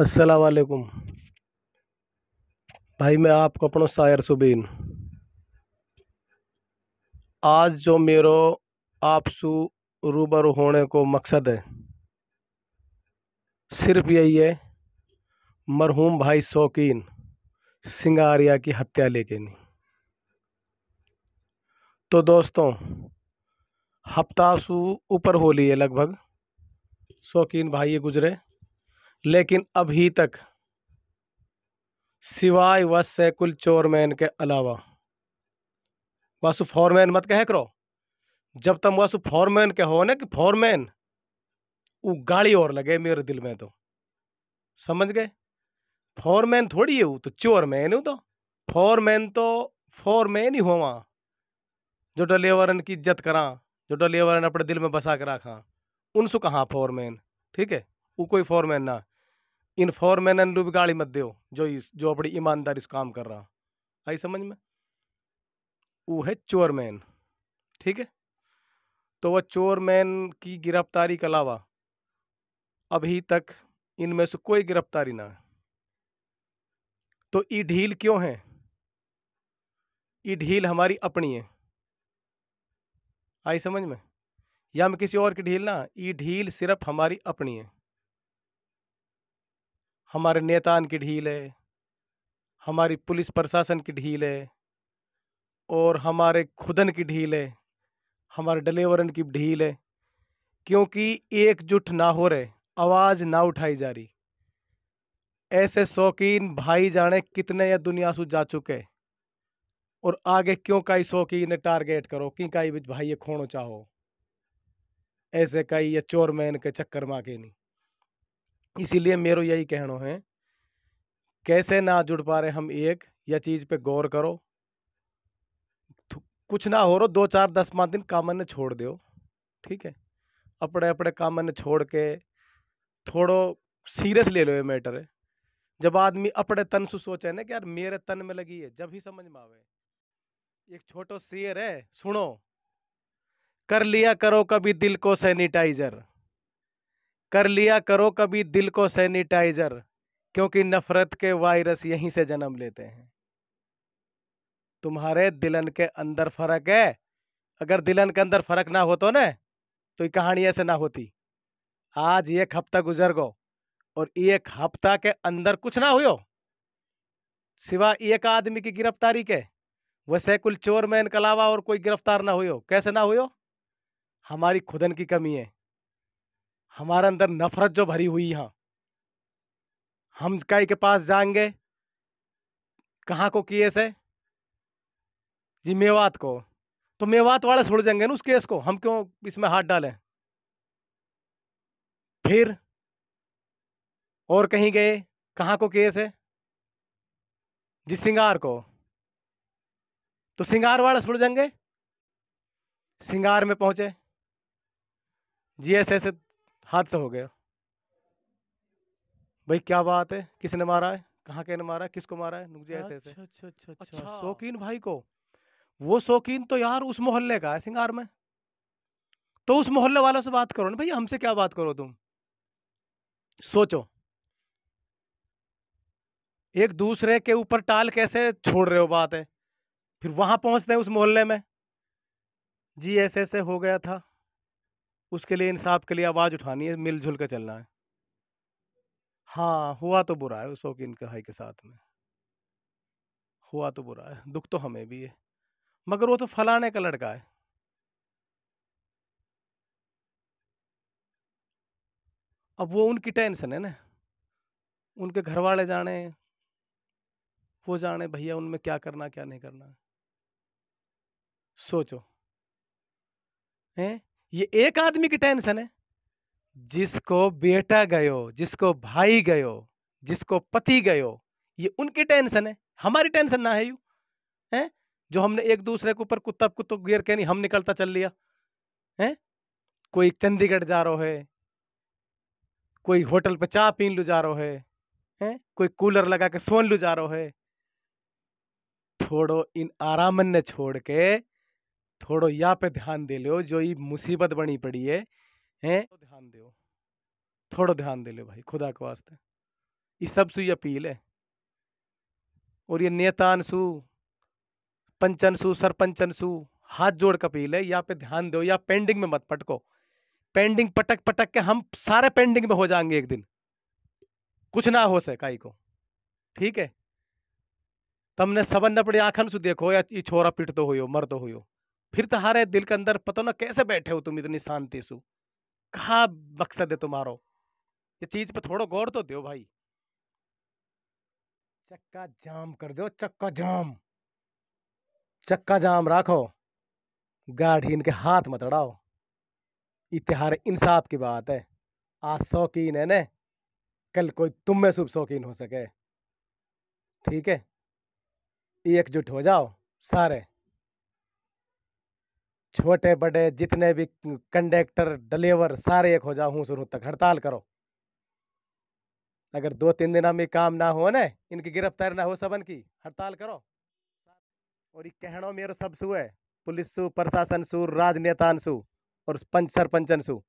असलकुम भाई मैं आपको अपनो शायर सुबीन आज जो मेरो आपसू रूबरू होने को मकसद है सिर्फ यही है मरहूम भाई शौकीन सिंगारिया की हत्या लेके नहीं तो दोस्तों हफ्ता सु ऊपर हो लिए लगभग शौकीन भाई ये गुजरे लेकिन अभी तक सिवाय व सैकुल चोरमैन के अलावा वासु फॉरमैन मत कहे करो जब तुम वसु फॉरमैन के हो ना कि फॉरमैन वो गाड़ी और लगे मेरे दिल में तो समझ गए फॉरमैन थोड़ी है वो तो चोरमैन हूँ तो फॉरमैन तो फॉरमैन ही हो वहाँ जो डलेवरन की इज्जत करा जो डलेवरन अपने दिल में बसा के रखा उनसे कहाँ फॉरमैन ठीक है वो कोई फॉरमैन ना इन फोर मैन एन रूप बिगाड़ी मत दो जो इस जो अपनी ईमानदारी इस काम कर रहा आई समझ में वो है चोर मैन ठीक है तो वह चोर मैन की गिरफ्तारी के अलावा अभी तक इनमें से कोई गिरफ्तारी ना है तो ये ढील क्यों है ये ढील हमारी अपनी है आई समझ में या हम किसी और की ढील ना ये ढील सिर्फ हमारी अपनी है हमारे नेतान की ढील है हमारी पुलिस प्रशासन की ढील है और हमारे खुदन की ढील है हमारे डिलीवरन की ढील है क्योंकि एकजुट ना हो रहे आवाज़ ना उठाई जा रही ऐसे शौकीन भाई जाने कितने या दुनिया से जा चुके और आगे क्यों कई शौकीन टारगेट करो कि कई भाई ये खोनो चाहो ऐसे कई या चोर मैन के चक्कर माँ के नहीं इसीलिए मेरो यही कहना है कैसे ना जुड़ पा रहे हम एक या चीज़ पे गौर करो कुछ ना हो रो दो चार दस पाँच दिन कामन ने छोड़ दो ठीक है अपने अपने कामन ने छोड़ के थोड़ो सीरियस ले लो ये मैटर है जब आदमी अपने तन से सोचे ना कि यार मेरे तन में लगी है जब ही समझ में आवे एक छोटो शेर है सुनो कर लिया करो कभी दिल को सैनिटाइजर कर लिया करो कभी दिल को सैनिटाइजर क्योंकि नफरत के वायरस यहीं से जन्म लेते हैं तुम्हारे दिलन के अंदर फर्क है अगर दिलन के अंदर फर्क ना हो तो ना तो ये कहानी ऐसे ना होती आज एक हफ्ता गुजर गो और एक हफ्ता के अंदर कुछ ना हुयो सिवा एक आदमी की गिरफ्तारी के वैसे कुल चोर मैन के अलावा और कोई गिरफ्तार ना हुयो कैसे ना हुयो हमारी खुदन की कमी है हमारे अंदर नफरत जो भरी हुई है हम कई के पास जाएंगे कहाँ को केस है जी मेवात को तो मेवात वाले छोड़ जाएंगे ना उस केस को हम क्यों इसमें हाथ डालें फिर और कहीं गए कहाँ को केस है जी सिंगार को तो सिंगार वाले छोड़ जाएंगे सिंगार में पहुंचे जी ऐसे ऐसे हाथ से हो गया भाई क्या बात है किसने मारा है कहाँ के मारा है किसको मारा है मुझे ऐसे ऐसे अच्छा अच्छा, अच्छा अच्छा अच्छा शौकीन भाई को वो शौकीन तो यार उस मोहल्ले का है सिंगार में तो उस मोहल्ले वालों से बात करो ना भाई हमसे क्या बात करो तुम सोचो एक दूसरे के ऊपर टाल कैसे छोड़ रहे हो बात है फिर वहां पहुंचते हैं उस मोहल्ले में जी ऐसे ऐसे हो गया था उसके लिए इंसाफ के लिए आवाज़ उठानी है मिलजुल कर चलना है हाँ हुआ तो बुरा है उस शौकीन कहाई के साथ में हुआ तो बुरा है दुख तो हमें भी है मगर वो तो फलाने का लड़का है अब वो उनकी टेंशन है ना उनके घर वाले जाने वो जाने भैया उनमें क्या करना क्या नहीं करना सोचो हैं ये एक आदमी की टेंशन है जिसको बेटा गयो जिसको भाई गयो जिसको पति गयो ये उनकी टेंशन है हमारी टेंशन ना है यू है जो हमने एक दूसरे के ऊपर कुत्ता कुत्तों गिर के नहीं हम निकलता चल लिया है कोई चंडीगढ़ जा रो है कोई होटल पे चाय पीन लू जा रो है हैं कोई कूलर लगा के सोन लू जा रो है थोड़ो इन आराम ने छोड़ के थोड़ो या पे ध्यान दे लो जो ये मुसीबत बनी पड़ी है हैं तो ध्यान दो थोड़ो ध्यान दे लो भाई खुदा के वास्ते ये सब सु अपील है और ये नेतान सु पंचन सु सरपंचन सु हाथ जोड़ के अपील है या पे ध्यान दो या पेंडिंग में मत पटको पेंडिंग पटक पटक के हम सारे पेंडिंग में हो जाएंगे एक दिन कुछ ना हो सकाई को ठीक है तुमने सबन न पड़े आखन सु देखो या छोरा पिट तो हो मर तो हो फिर तुम्हारे तो दिल के अंदर पता ना कैसे बैठे हो तुम इतनी शांति सु कहा मकसद है तुम्हारो ये चीज पे थोड़ा गौर तो दो भाई चक्का जाम कर दो चक्का जाम चक्का जाम रखो गाड़ी इनके हाथ मत अड़ाओ इतिहार इंसाफ की बात है आज शौकीन है न कल कोई तुम में शुभ शौकीन हो सके ठीक है एकजुट हो जाओ सारे छोटे बड़े जितने भी कंडक्टर डिलीवर सारे एक हो जाओ हूँ सुनू तक हड़ताल करो अगर दो तीन दिन में काम ना हो न इनकी गिरफ्तारी ना हो सबन की हड़ताल करो और ये कहना मेरे सब सु है पुलिस सु प्रशासन सु राजनेतान सु और पंच सरपंचन सु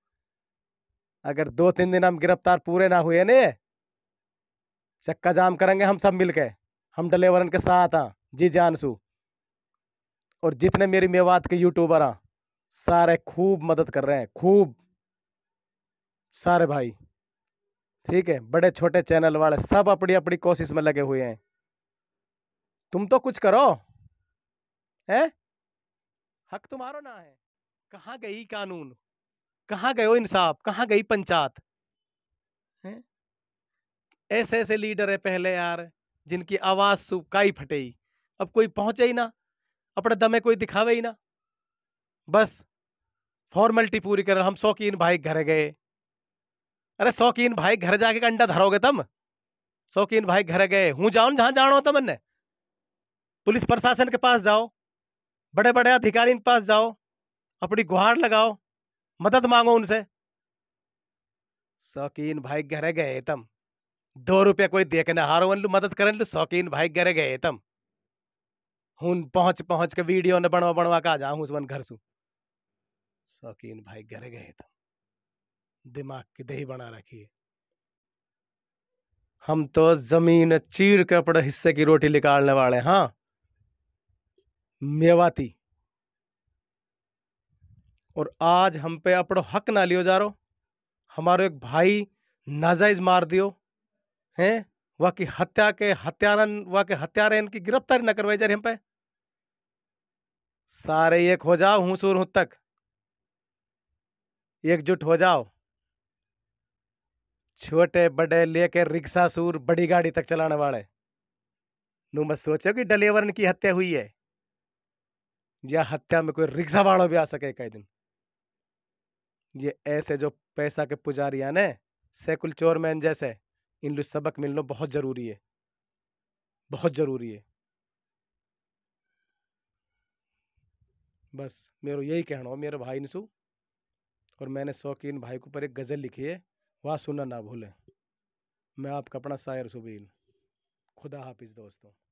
अगर दो तीन दिन हम गिरफ्तार पूरे ना हुए ना चक्का जाम करेंगे हम सब मिलके हम डिलीवरन के साथ हाँ जी जानसू और जितने मेरी मेवात के यूट्यूबर आ सारे खूब मदद कर रहे हैं खूब सारे भाई ठीक है बड़े छोटे चैनल वाले सब अपनी अपनी कोशिश में लगे हुए हैं तुम तो कुछ करो है हक तुम्हारो ना है कहाँ गई कानून कहाँ गयो इंसाफ कहाँ गई पंचायत है ऐसे ऐसे लीडर है पहले यार जिनकी आवाज़ सुकाई फटे अब कोई पहुंचे ही ना अपने दमे कोई दिखावे ही ना बस फॉर्मेलिटी पूरी कर हम शौकीन भाई घर गए अरे शौकीन भाई घर जाके अंडा धरोगे तम शौकीन भाई घर गए हूँ जाओ जहां जानो तुम ने पुलिस प्रशासन के पास जाओ बड़े बड़े अधिकारी के पास जाओ अपनी गुहार लगाओ मदद मांगो उनसे शौकीन भाई घर गए तम दो रुपया कोई देखने हारो मदद करें लो शौकीन भाई घर गए तम हूं पहुंच पहुंच के वीडियो ने बनवा बनवा का जा घर सु शौकीन भाई घर गए तुम दिमाग की दही बना रखी है हम तो जमीन चीर के अपने हिस्से की रोटी निकालने वाले हाँ मेवाती और आज हम पे अपनो हक ना लियो जा रो हमारो एक भाई नाजायज मार दियो हैं वह की हत्या के हत्यारन के हत्यारे की गिरफ्तारी ना करवाई जा रही हम पे सारे एक हो जाओ हूं सूर हूं तक एकजुट हो जाओ छोटे बड़े लेके रिक्शा सूर बड़ी गाड़ी तक चलाने वाले नू मत सोचो कि डलेवरन की हत्या हुई है या हत्या में कोई रिक्शा वालों भी आ सके कई दिन ये ऐसे जो पैसा के पुजारिया ने चोर मैन जैसे इन सबक मिलना बहुत ज़रूरी है बहुत ज़रूरी है बस मेरे यही कहना हो मेरे भाई नसु और मैंने शौकीन भाई को पर एक गज़ल लिखी है वहाँ सुनना ना भूलें मैं आपका अपना शायर सुबील खुदा हाफिज़ दोस्तों